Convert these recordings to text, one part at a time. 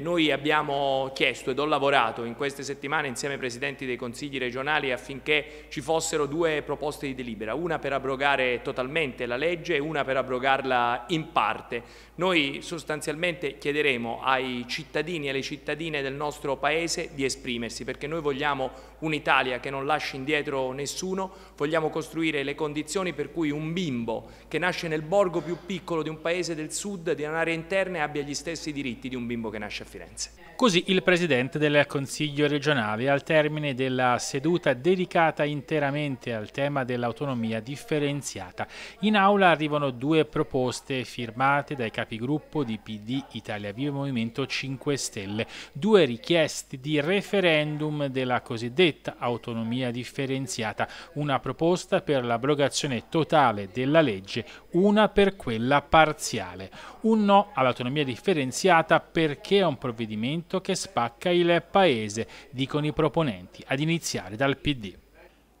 noi abbiamo chiesto ed ho lavorato in queste settimane insieme ai presidenti dei consigli regionali affinché ci fossero due proposte di delibera, una per abrogare totalmente la legge e una per abrogarla in parte. Noi sostanzialmente chiederemo ai cittadini e alle cittadine del nostro Paese di esprimersi perché noi vogliamo un'Italia che non lasci indietro nessuno, vogliamo costruire le condizioni per cui un bimbo che nasce nel borgo più piccolo di un paese del sud, di un'area interna, abbia gli stessi diritti di un bimbo che nasce a Firenze. Così il Presidente del Consiglio regionale al termine della seduta dedicata interamente al tema dell'autonomia differenziata. In aula arrivano due proposte firmate dai capigruppo di PD Italia Viva Movimento 5 Stelle, due richieste di referendum della cosiddetta autonomia differenziata, una proposta per l'abrogazione totale della legge, una per quella parziale. Un no all'autonomia differenziata perché è un provvedimento che spacca il paese, dicono i proponenti, ad iniziare dal PD.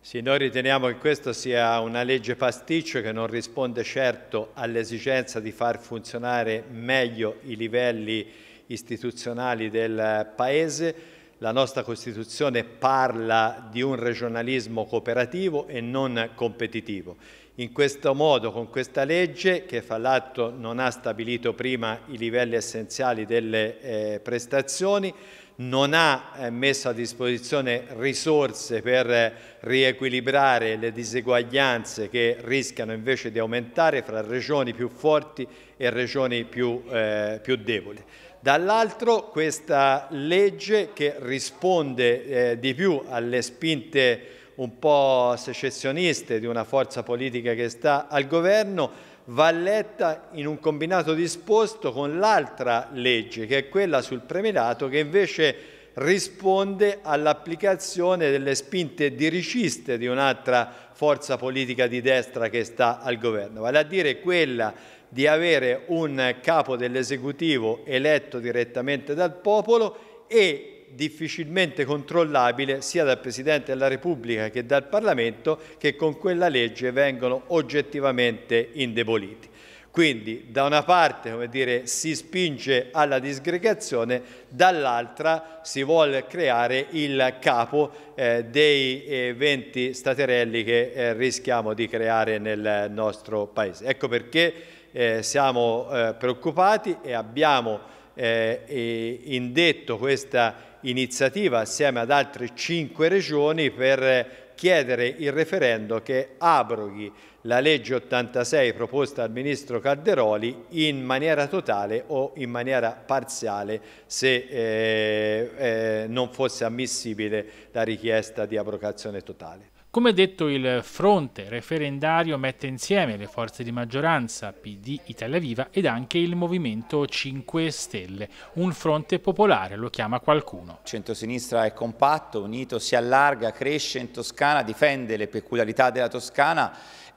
Sì, noi riteniamo che questa sia una legge pasticcio che non risponde certo all'esigenza di far funzionare meglio i livelli istituzionali del Paese. La nostra Costituzione parla di un regionalismo cooperativo e non competitivo. In questo modo, con questa legge, che fra l'altro non ha stabilito prima i livelli essenziali delle eh, prestazioni, non ha eh, messo a disposizione risorse per eh, riequilibrare le diseguaglianze che rischiano invece di aumentare fra regioni più forti e regioni più, eh, più deboli. Dall'altro questa legge che risponde eh, di più alle spinte un po' secessioniste di una forza politica che sta al governo, va letta in un combinato disposto con l'altra legge, che è quella sul premierato, che invece risponde all'applicazione delle spinte diriciste di un'altra forza politica di destra che sta al governo, vale a dire quella di avere un capo dell'esecutivo eletto direttamente dal popolo e difficilmente controllabile sia dal Presidente della Repubblica che dal Parlamento che con quella legge vengono oggettivamente indeboliti. Quindi da una parte come dire, si spinge alla disgregazione, dall'altra si vuole creare il capo eh, dei eh, 20 staterelli che eh, rischiamo di creare nel nostro Paese. Ecco perché eh, siamo eh, preoccupati e abbiamo eh, indetto questa iniziativa assieme ad altre cinque regioni per chiedere il referendo che abroghi la legge 86 proposta al ministro Calderoli in maniera totale o in maniera parziale se eh, eh, non fosse ammissibile la richiesta di abrogazione totale. Come detto, il fronte referendario mette insieme le forze di maggioranza PD Italia Viva ed anche il Movimento 5 Stelle, un fronte popolare, lo chiama qualcuno. Il centrosinistra è compatto, unito, si allarga, cresce in Toscana, difende le peculiarità della Toscana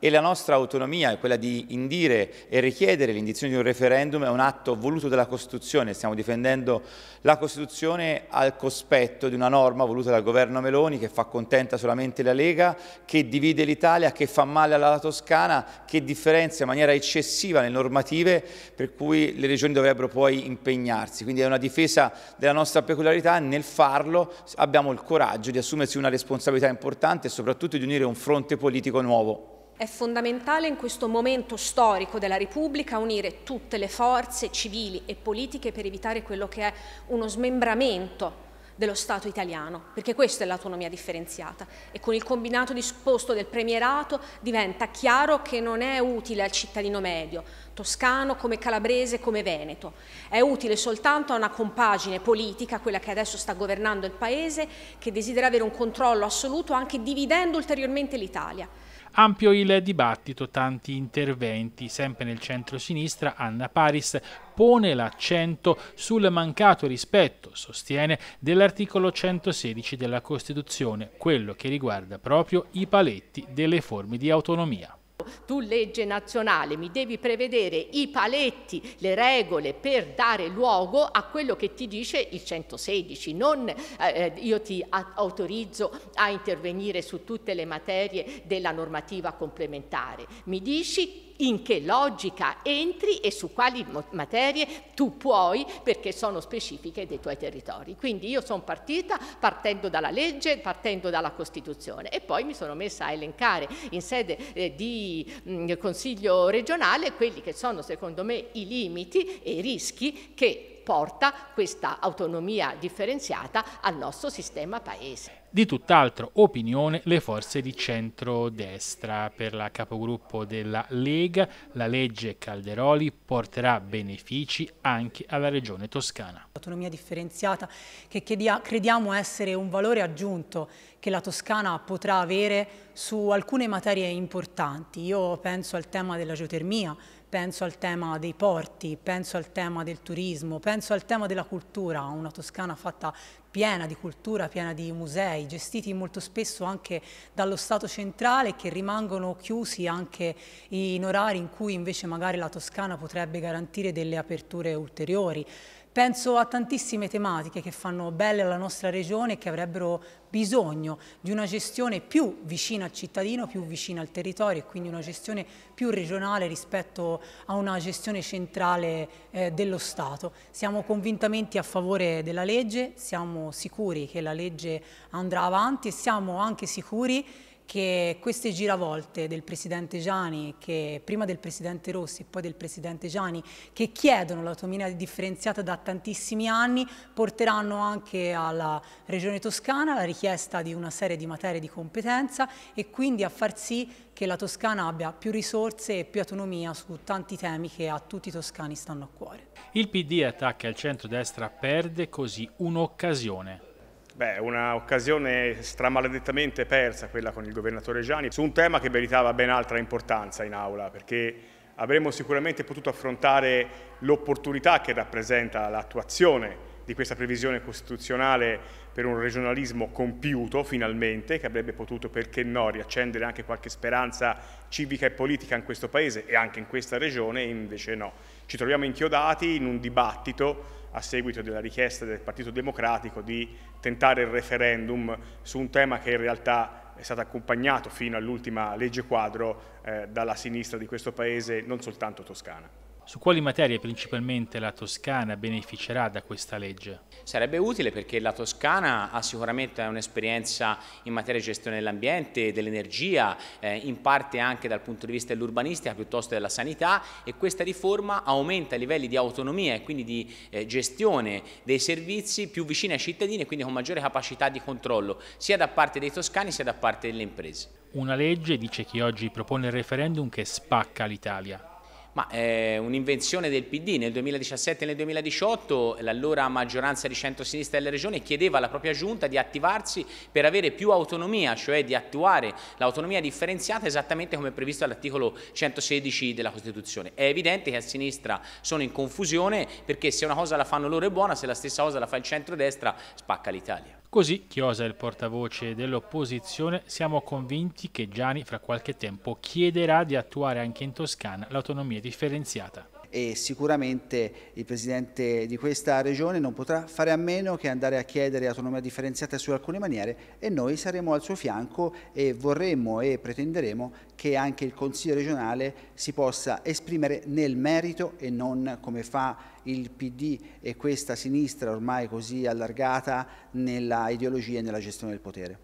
e la nostra autonomia, quella di indire e richiedere l'indizione di un referendum, è un atto voluto dalla Costituzione. Stiamo difendendo la Costituzione al cospetto di una norma voluta dal governo Meloni che fa contenta solamente la Lega, che divide l'Italia, che fa male alla Toscana, che differenzia in maniera eccessiva le normative per cui le regioni dovrebbero poi impegnarsi. Quindi è una difesa della nostra peculiarità. e Nel farlo abbiamo il coraggio di assumersi una responsabilità importante e soprattutto di unire un fronte politico nuovo. È fondamentale in questo momento storico della Repubblica unire tutte le forze civili e politiche per evitare quello che è uno smembramento dello Stato italiano, perché questa è l'autonomia differenziata e con il combinato disposto del premierato diventa chiaro che non è utile al cittadino medio, toscano come calabrese come veneto, è utile soltanto a una compagine politica, quella che adesso sta governando il paese, che desidera avere un controllo assoluto anche dividendo ulteriormente l'Italia. Ampio il dibattito, tanti interventi, sempre nel centro-sinistra Anna Paris pone l'accento sul mancato rispetto, sostiene, dell'articolo 116 della Costituzione, quello che riguarda proprio i paletti delle forme di autonomia tu legge nazionale mi devi prevedere i paletti, le regole per dare luogo a quello che ti dice il 116, non eh, eh, io ti autorizzo a intervenire su tutte le materie della normativa complementare, mi dici in che logica entri e su quali materie tu puoi perché sono specifiche dei tuoi territori. Quindi io sono partita partendo dalla legge, partendo dalla Costituzione e poi mi sono messa a elencare in sede eh, di mh, mm, Consiglio regionale quelli che sono secondo me i limiti e i rischi che porta questa autonomia differenziata al nostro sistema paese. Di tutt'altro opinione le forze di centrodestra. Per la capogruppo della Lega, la legge Calderoli porterà benefici anche alla regione toscana. L'autonomia differenziata che crediamo essere un valore aggiunto che la Toscana potrà avere su alcune materie importanti. Io penso al tema della geotermia, penso al tema dei porti, penso al tema del turismo, penso al tema della cultura, una Toscana fatta piena di cultura, piena di musei, gestiti molto spesso anche dallo Stato centrale che rimangono chiusi anche in orari in cui invece magari la Toscana potrebbe garantire delle aperture ulteriori. Penso a tantissime tematiche che fanno belle alla nostra regione e che avrebbero bisogno di una gestione più vicina al cittadino, più vicina al territorio e quindi una gestione più regionale rispetto a una gestione centrale eh, dello Stato. Siamo convintamente a favore della legge, siamo sicuri che la legge andrà avanti e siamo anche sicuri che queste giravolte del Presidente Gianni, che prima del Presidente Rossi e poi del Presidente Gianni, che chiedono l'autonomia differenziata da tantissimi anni, porteranno anche alla Regione Toscana la richiesta di una serie di materie di competenza e quindi a far sì che la Toscana abbia più risorse e più autonomia su tanti temi che a tutti i toscani stanno a cuore. Il PD attacca il centro-destra, perde così un'occasione. Beh, un'occasione stramaledettamente persa quella con il governatore Gianni su un tema che meritava ben altra importanza in aula perché avremmo sicuramente potuto affrontare l'opportunità che rappresenta l'attuazione di questa previsione costituzionale per un regionalismo compiuto finalmente, che avrebbe potuto, perché no, riaccendere anche qualche speranza civica e politica in questo Paese e anche in questa regione, invece no. Ci troviamo inchiodati in un dibattito a seguito della richiesta del Partito Democratico di tentare il referendum su un tema che in realtà è stato accompagnato fino all'ultima legge quadro eh, dalla sinistra di questo Paese, non soltanto toscana. Su quali materie principalmente la Toscana beneficerà da questa legge? Sarebbe utile perché la Toscana ha sicuramente un'esperienza in materia di gestione dell'ambiente, dell'energia, eh, in parte anche dal punto di vista dell'urbanistica piuttosto della sanità e questa riforma aumenta i livelli di autonomia e quindi di eh, gestione dei servizi più vicini ai cittadini e quindi con maggiore capacità di controllo sia da parte dei toscani sia da parte delle imprese. Una legge, dice chi oggi propone il referendum, che spacca l'Italia. Ma è eh, un'invenzione del PD. Nel 2017 e nel 2018 l'allora maggioranza di centro-sinistra delle regioni chiedeva alla propria giunta di attivarsi per avere più autonomia, cioè di attuare l'autonomia differenziata esattamente come previsto all'articolo 116 della Costituzione. È evidente che a sinistra sono in confusione perché se una cosa la fanno loro è buona, se la stessa cosa la fa il centro-destra spacca l'Italia. Così Chiosa è il portavoce dell'opposizione, siamo convinti che Gianni fra qualche tempo chiederà di attuare anche in Toscana l'autonomia differenziata e sicuramente il Presidente di questa Regione non potrà fare a meno che andare a chiedere autonomia differenziata su alcune maniere e noi saremo al suo fianco e vorremmo e pretenderemo che anche il Consiglio regionale si possa esprimere nel merito e non come fa il PD e questa sinistra ormai così allargata nella ideologia e nella gestione del potere.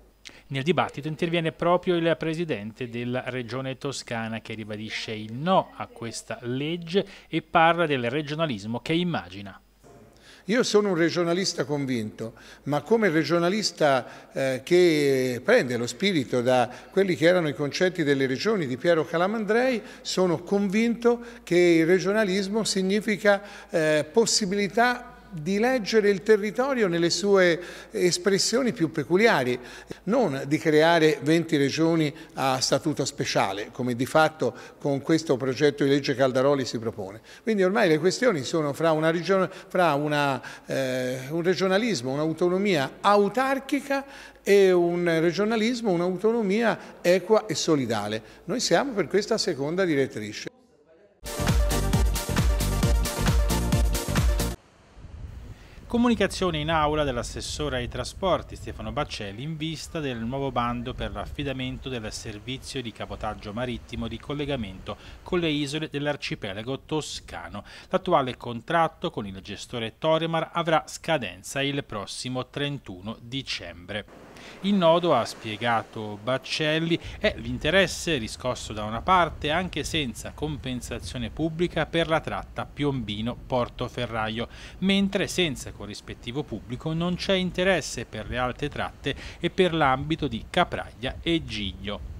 Nel dibattito interviene proprio il presidente della regione toscana che ribadisce il no a questa legge e parla del regionalismo che immagina. Io sono un regionalista convinto, ma come regionalista eh, che prende lo spirito da quelli che erano i concetti delle regioni di Piero Calamandrei, sono convinto che il regionalismo significa eh, possibilità di leggere il territorio nelle sue espressioni più peculiari, non di creare 20 regioni a statuto speciale, come di fatto con questo progetto di legge Caldaroli si propone. Quindi ormai le questioni sono fra, una regione, fra una, eh, un regionalismo, un'autonomia autarchica e un regionalismo, un'autonomia equa e solidale. Noi siamo per questa seconda direttrice. Comunicazione in aula dell'assessore ai trasporti Stefano Baccelli in vista del nuovo bando per l'affidamento del servizio di cabotaggio marittimo di collegamento con le isole dell'arcipelago toscano. L'attuale contratto con il gestore Toremar avrà scadenza il prossimo 31 dicembre. Il nodo, ha spiegato Baccelli, è l'interesse riscosso da una parte anche senza compensazione pubblica per la tratta Piombino-Portoferraio, mentre senza corrispettivo pubblico non c'è interesse per le altre tratte e per l'ambito di Capraglia e Giglio.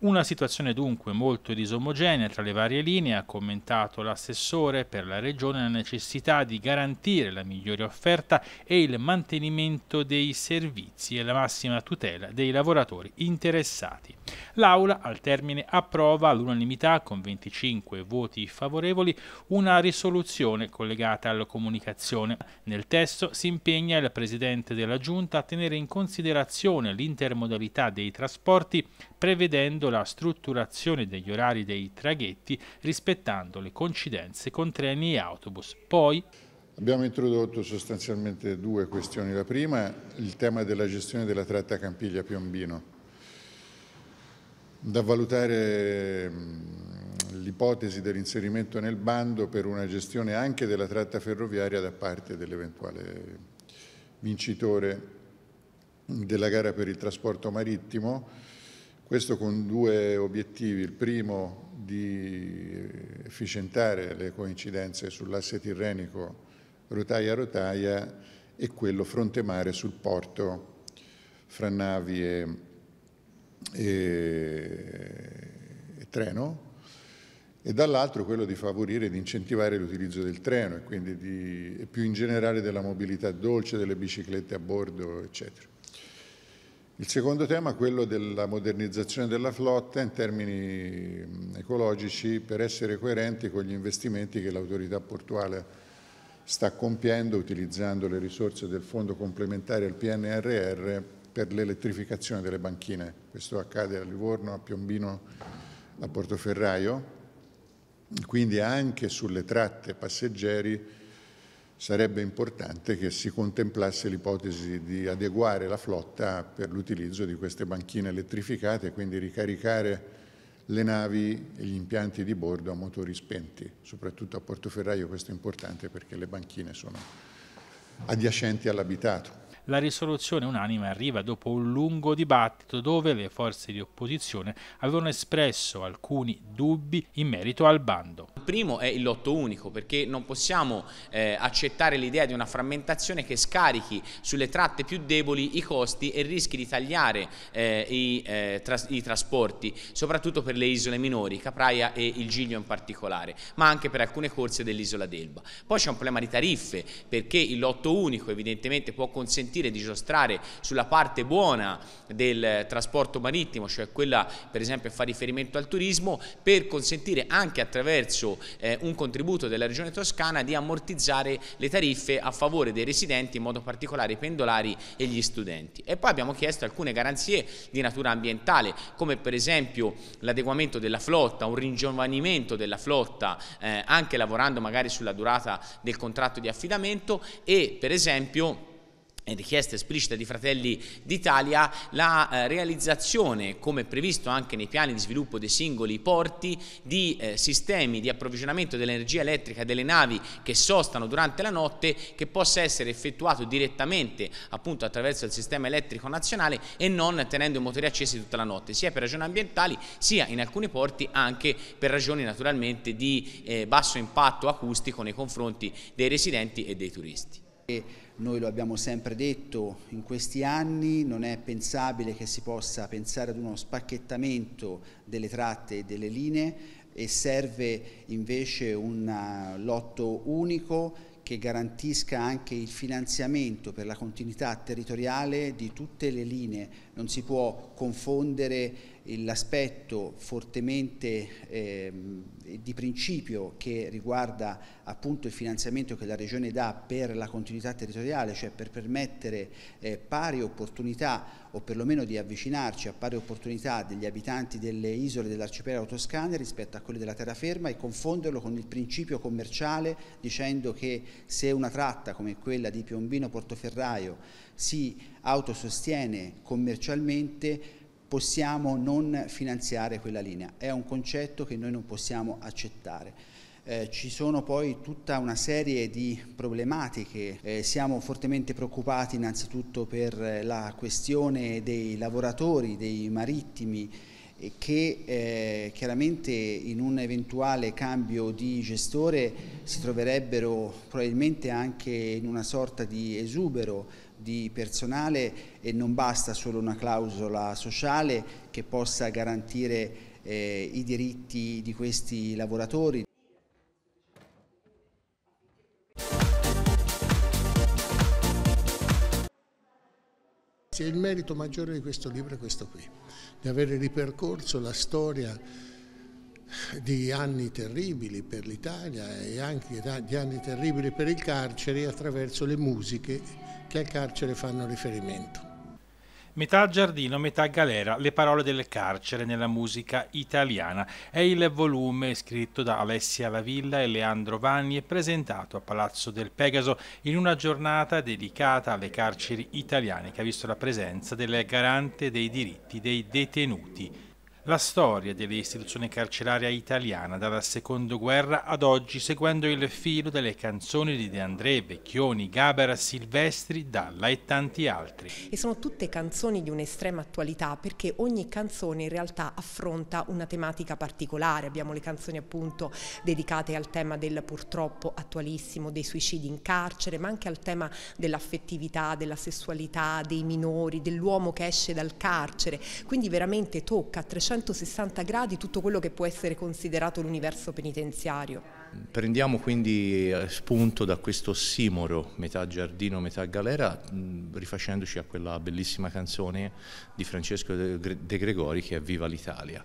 Una situazione dunque molto disomogenea tra le varie linee, ha commentato l'assessore per la Regione la necessità di garantire la migliore offerta e il mantenimento dei servizi e la massima tutela dei lavoratori interessati. L'Aula al termine approva all'unanimità con 25 voti favorevoli una risoluzione collegata alla comunicazione. Nel testo si impegna il Presidente della Giunta a tenere in considerazione l'intermodalità dei trasporti prevedendo prevedendo la strutturazione degli orari dei traghetti rispettando le coincidenze con treni e autobus. Poi Abbiamo introdotto sostanzialmente due questioni. La prima, il tema della gestione della tratta Campiglia-Piombino. Da valutare l'ipotesi dell'inserimento nel bando per una gestione anche della tratta ferroviaria da parte dell'eventuale vincitore della gara per il trasporto marittimo questo con due obiettivi, il primo di efficientare le coincidenze sull'asse tirrenico rotaia-rotaia e quello fronte mare sul porto fra navi e, e, e treno e dall'altro quello di favorire ed incentivare l'utilizzo del treno e quindi di, e più in generale della mobilità dolce, delle biciclette a bordo, eccetera. Il secondo tema è quello della modernizzazione della flotta in termini mm, ecologici per essere coerenti con gli investimenti che l'autorità portuale sta compiendo utilizzando le risorse del fondo complementare al PNRR per l'elettrificazione delle banchine. Questo accade a Livorno, a Piombino, a Portoferraio, quindi anche sulle tratte passeggeri sarebbe importante che si contemplasse l'ipotesi di adeguare la flotta per l'utilizzo di queste banchine elettrificate, quindi ricaricare le navi e gli impianti di bordo a motori spenti. Soprattutto a Portoferraio questo è importante perché le banchine sono adiacenti all'abitato. La risoluzione unanime arriva dopo un lungo dibattito dove le forze di opposizione avevano espresso alcuni dubbi in merito al bando primo è il lotto unico, perché non possiamo eh, accettare l'idea di una frammentazione che scarichi sulle tratte più deboli i costi e rischi di tagliare eh, i, eh, tras i, trasporti, soprattutto per le isole minori, Capraia e il Giglio in particolare, ma anche per alcune corse dell'isola d'Elba. Poi c'è un problema di tariffe, perché il lotto unico evidentemente può consentire di giostrare sulla parte buona del trasporto marittimo, cioè quella per esempio fa riferimento al turismo, per consentire anche attraverso eh, un contributo della Regione Toscana di ammortizzare le tariffe a favore dei residenti, in modo particolare i pendolari e gli studenti. E poi abbiamo chiesto alcune garanzie di natura ambientale, come per esempio l'adeguamento della flotta, un ringiovanimento della flotta, eh, anche lavorando magari sulla durata del contratto di affidamento e per esempio eh, richiesta esplicita di Fratelli d'Italia la eh, realizzazione, come previsto anche nei piani di sviluppo dei singoli porti, di eh, sistemi di approvvigionamento dell'energia elettrica delle navi che sostano durante la notte che possa essere effettuato direttamente appunto attraverso il sistema elettrico nazionale e non tenendo i motori accesi tutta la notte, sia per ragioni ambientali sia in alcuni porti anche per ragioni naturalmente di eh, basso impatto acustico nei confronti dei residenti e dei turisti. Noi lo abbiamo sempre detto in questi anni, non è pensabile che si possa pensare ad uno spacchettamento delle tratte e delle linee e serve invece un uh, lotto unico che garantisca anche il finanziamento per la continuità territoriale di tutte le linee non si può confondere l'aspetto fortemente eh, di principio che riguarda appunto il finanziamento che la Regione dà per la continuità territoriale, cioè per permettere eh, pari opportunità o perlomeno di avvicinarci a pari opportunità degli abitanti delle isole dell'arcipelago toscane rispetto a quelli della terraferma e confonderlo con il principio commerciale dicendo che se una tratta come quella di Piombino-Portoferraio si autosostiene commercialmente socialmente possiamo non finanziare quella linea. È un concetto che noi non possiamo accettare. Eh, ci sono poi tutta una serie di problematiche, eh, siamo fortemente preoccupati innanzitutto per la questione dei lavoratori, dei marittimi che eh, chiaramente in un eventuale cambio di gestore si troverebbero probabilmente anche in una sorta di esubero di personale e non basta solo una clausola sociale che possa garantire eh, i diritti di questi lavoratori. Cioè il merito maggiore di questo libro è questo qui, di avere ripercorso la storia di anni terribili per l'Italia e anche di anni terribili per il carcere attraverso le musiche che al carcere fanno riferimento. Metà giardino, metà galera, le parole del carcere nella musica italiana. È il volume scritto da Alessia Lavilla e Leandro Vanni e presentato a Palazzo del Pegaso in una giornata dedicata alle carceri italiane che ha visto la presenza del garante dei diritti dei detenuti la storia dell'istituzione carceraria italiana dalla seconda guerra ad oggi seguendo il filo delle canzoni di De André, Becchioni, Gabera, Silvestri, Dalla e tanti altri. E sono tutte canzoni di un'estrema attualità perché ogni canzone in realtà affronta una tematica particolare. Abbiamo le canzoni appunto dedicate al tema del purtroppo attualissimo dei suicidi in carcere, ma anche al tema dell'affettività, della sessualità, dei minori, dell'uomo che esce dal carcere. Quindi veramente tocca a 300 360 gradi tutto quello che può essere considerato l'universo penitenziario. Prendiamo quindi eh, spunto da questo simoro, metà giardino, metà galera, rifacendoci a quella bellissima canzone di Francesco De Gregori che è Viva l'Italia.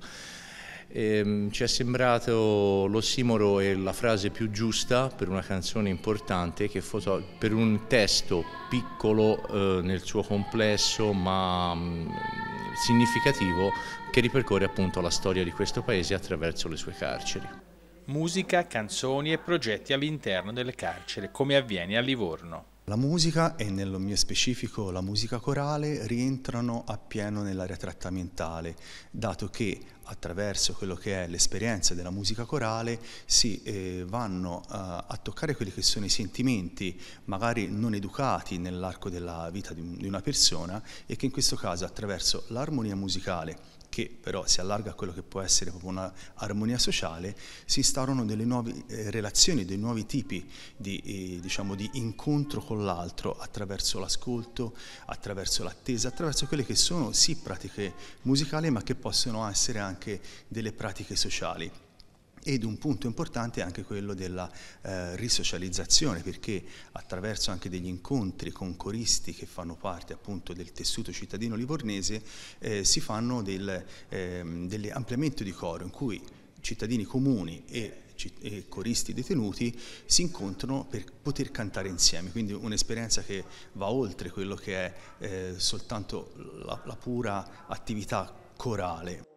Ehm, ci è sembrato l'ossimoro e la frase più giusta per una canzone importante che per un testo piccolo eh, nel suo complesso ma mh, significativo che ripercorre appunto la storia di questo paese attraverso le sue carceri. Musica, canzoni e progetti all'interno delle carceri, come avviene a Livorno. La musica e nello mio specifico la musica corale rientrano appieno nell'area trattamentale, dato che attraverso quello che è l'esperienza della musica corale si eh, vanno eh, a toccare quelli che sono i sentimenti magari non educati nell'arco della vita di, di una persona e che in questo caso attraverso l'armonia musicale che però si allarga a quello che può essere proprio un'armonia sociale, si instaurano delle nuove eh, relazioni, dei nuovi tipi di, eh, diciamo, di incontro con l'altro attraverso l'ascolto, attraverso l'attesa, attraverso quelle che sono sì pratiche musicali ma che possono essere anche delle pratiche sociali ed un punto importante è anche quello della eh, risocializzazione perché attraverso anche degli incontri con coristi che fanno parte appunto del tessuto cittadino livornese eh, si fanno del, eh, dell'ampliamento di coro in cui cittadini comuni e e coristi detenuti si incontrano per poter cantare insieme, quindi un'esperienza che va oltre quello che è eh, soltanto la, la pura attività corale.